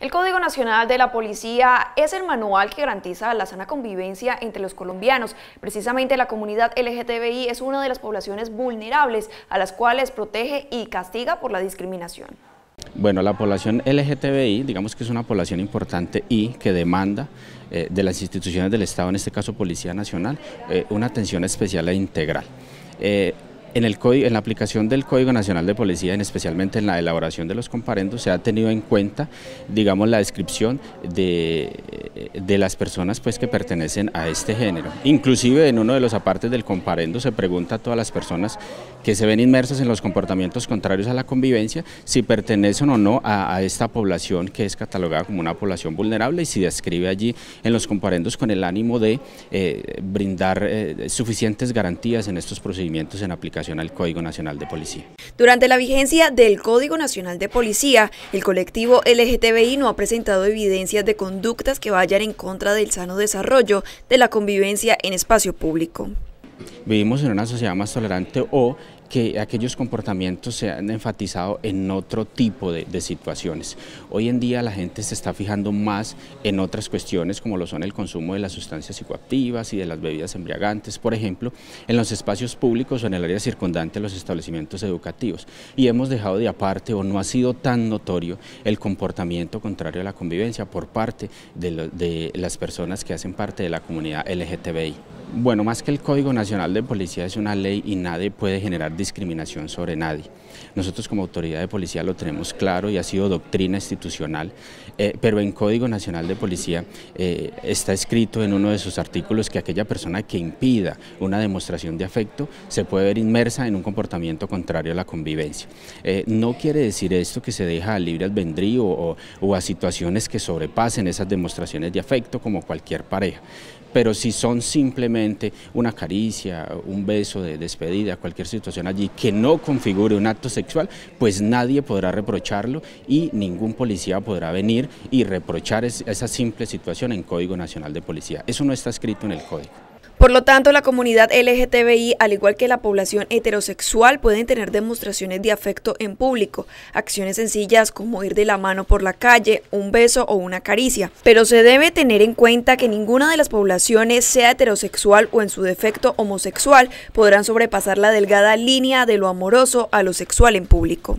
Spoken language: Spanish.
El Código Nacional de la Policía es el manual que garantiza la sana convivencia entre los colombianos. Precisamente la comunidad LGTBI es una de las poblaciones vulnerables a las cuales protege y castiga por la discriminación. Bueno, la población LGTBI, digamos que es una población importante y que demanda eh, de las instituciones del Estado, en este caso Policía Nacional, eh, una atención especial e integral. Eh, en, el código, en la aplicación del Código Nacional de Policía, en especialmente en la elaboración de los comparendos, se ha tenido en cuenta, digamos, la descripción de, las personas pues, que pertenecen a este género. Inclusive en uno de los apartes del comparendo se pregunta a todas las personas que se ven inmersas en los comportamientos contrarios a la convivencia, si pertenecen o no a, esta población que es catalogada como una población vulnerable y se describe allí en los comparendos con el ánimo de eh, brindar eh, suficientes garantías en estos procedimientos en aplicación al Código Nacional de Policía. Durante la vigencia del Código Nacional de Policía, el colectivo LGTBI no ha presentado evidencias de conductas que vayan en contra del sano desarrollo de la convivencia en espacio público vivimos en una sociedad más tolerante o que aquellos comportamientos se han enfatizado en otro tipo de, situaciones. Hoy en día la gente se está fijando más en otras cuestiones como lo son el consumo de las sustancias psicoactivas y de las bebidas embriagantes, por ejemplo, en los espacios públicos o en el área circundante de los establecimientos educativos. Y hemos dejado de aparte o no ha sido tan notorio el comportamiento contrario a la convivencia por parte de, de las personas que hacen parte de la comunidad LGTBI. Bueno, más que el Código Nacional de Policía es una ley y nadie puede generar discriminación sobre nadie. Nosotros como autoridad de policía lo tenemos claro y ha sido doctrina institucional, eh, pero en Código Nacional de Policía eh, está escrito en uno de sus artículos que aquella persona que impida una demostración de afecto se puede ver inmersa en un comportamiento contrario a la convivencia. Eh, no quiere decir esto que se deja libre albedrío o a situaciones que sobrepasen esas demostraciones de afecto como cualquier pareja pero si son simplemente una caricia, un beso de despedida, cualquier situación allí que no configure un acto sexual, pues nadie podrá reprocharlo y ningún policía podrá venir y reprochar esa simple situación en Código Nacional de Policía. Eso no está escrito en el código. Por lo tanto, la comunidad LGTBI, al igual que la población heterosexual, pueden tener demostraciones de afecto en público, acciones sencillas como ir de la mano por la calle, un beso o una caricia. Pero se debe tener en cuenta que ninguna de las poblaciones, sea heterosexual o en su defecto homosexual, podrán sobrepasar la delgada línea de lo amoroso a lo sexual en público.